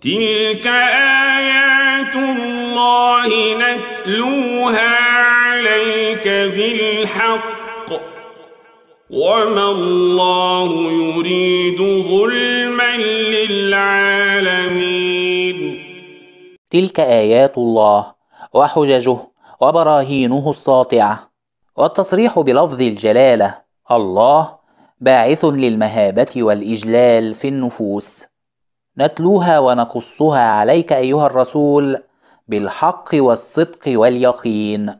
تلك آيات الله نتلوها عليك بالحق وما الله يريد ظلما للعالمين تلك آيات الله وحججه وبراهينه الساطعة والتصريح بلفظ الجلالة الله باعث للمهابة والإجلال في النفوس نتلوها ونقصها عليك ايها الرسول بالحق والصدق واليقين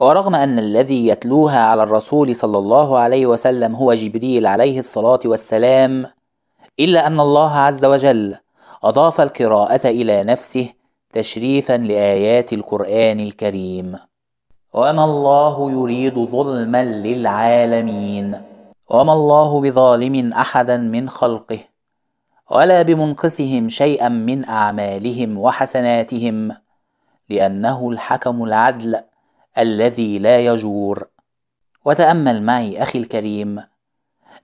ورغم ان الذي يتلوها على الرسول صلى الله عليه وسلم هو جبريل عليه الصلاه والسلام الا ان الله عز وجل اضاف القراءه الى نفسه تشريفا لايات القران الكريم وما الله يريد ظلما للعالمين وما الله بظالم احدا من خلقه ولا بمنقصهم شيئا من اعمالهم وحسناتهم لانه الحكم العدل الذي لا يجور وتامل معي اخي الكريم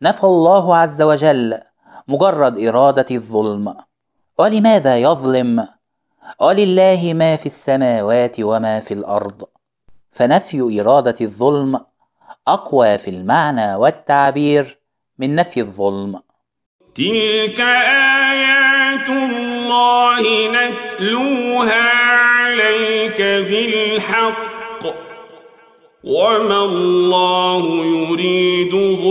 نفى الله عز وجل مجرد اراده الظلم ولماذا يظلم ولله ما في السماوات وما في الارض فنفي اراده الظلم اقوى في المعنى والتعبير من نفي الظلم تلك آيات الله نتلوها عليك بالحق وما الله يريد ظلما